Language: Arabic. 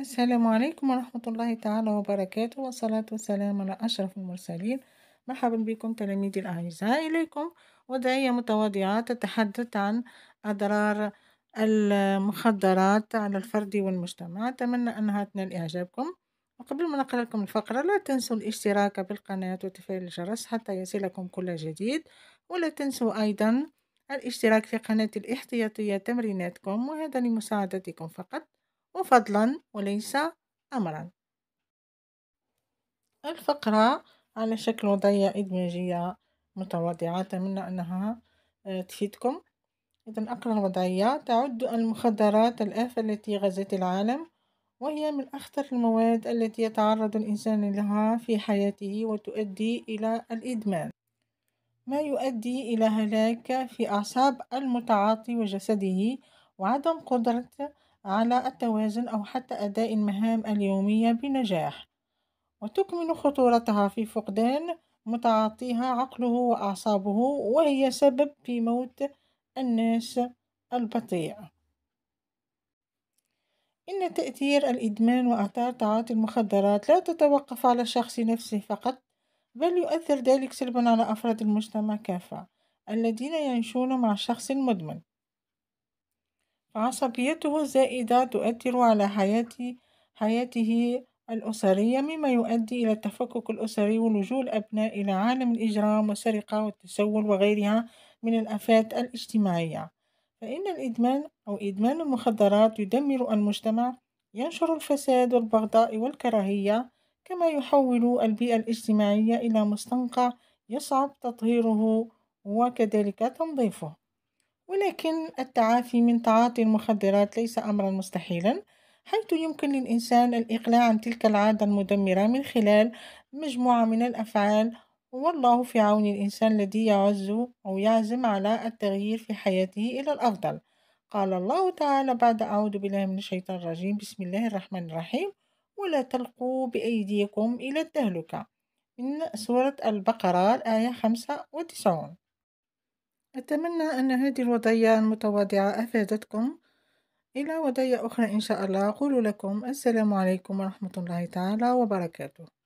السلام عليكم ورحمة الله تعالى وبركاته والصلاة والسلام على أشرف المرسلين مرحبا بكم تلاميذي الأعزاء إليكم ودعية متواضعات تتحدث عن أضرار المخدرات على الفرد والمجتمع أتمنى أنها تنال إعجابكم وقبل ما نقرأ لكم الفقرة لا تنسوا الاشتراك بالقناة وتفعيل الجرس حتى يصلكم كل جديد ولا تنسوا أيضا الاشتراك في قناة الاحتياطية تمريناتكم وهذا لمساعدتكم فقط وفضلا وليس أمرا الفقرة على شكل وضعية إدماجية متواضعة أتمنى أنها آه، تفيدكم إذا أقرأ الوضعية تعد المخدرات الآفة التي غزت العالم وهي من أخطر المواد التي يتعرض الإنسان لها في حياته وتؤدي إلى الإدمان ما يؤدي إلى هلاك في أعصاب المتعاطي وجسده وعدم قدرة على التوازن أو حتى أداء المهام اليومية بنجاح وتكمن خطورتها في فقدان متعاطيها عقله وأعصابه وهي سبب في موت الناس البطيء إن تأثير الإدمان وآثار تعاطي المخدرات لا تتوقف على الشخص نفسه فقط بل يؤثر ذلك سلبا على أفراد المجتمع كافة الذين يعيشون مع الشخص المدمن فعصبيته الزائدة تؤثر على حياتي حياته الأسرية مما يؤدي إلى التفكك الأسري ولجوء الأبناء إلى عالم الإجرام والسرقة والتسول وغيرها من الآفات الاجتماعية فإن الإدمان أو إدمان المخدرات يدمر المجتمع ينشر الفساد والبغضاء والكراهية كما يحول البيئة الاجتماعية إلى مستنقع يصعب تطهيره وكذلك تنظيفه ولكن التعافي من تعاطي المخدرات ليس أمرا مستحيلا حيث يمكن للإنسان الإقلاع عن تلك العادة المدمرة من خلال مجموعة من الأفعال والله في عون الإنسان الذي يعز أو يعزم على التغيير في حياته إلى الأفضل قال الله تعالى بعد أعوذ بالله من الشيطان الرجيم بسم الله الرحمن الرحيم ولا تلقوا بأيديكم إلى التهلكة من سورة البقرة الآية 95 أتمنى أن هذه الوضعية المتواضعة أفادتكم إلى وضعية أخرى إن شاء الله أقول لكم السلام عليكم ورحمة الله تعالى وبركاته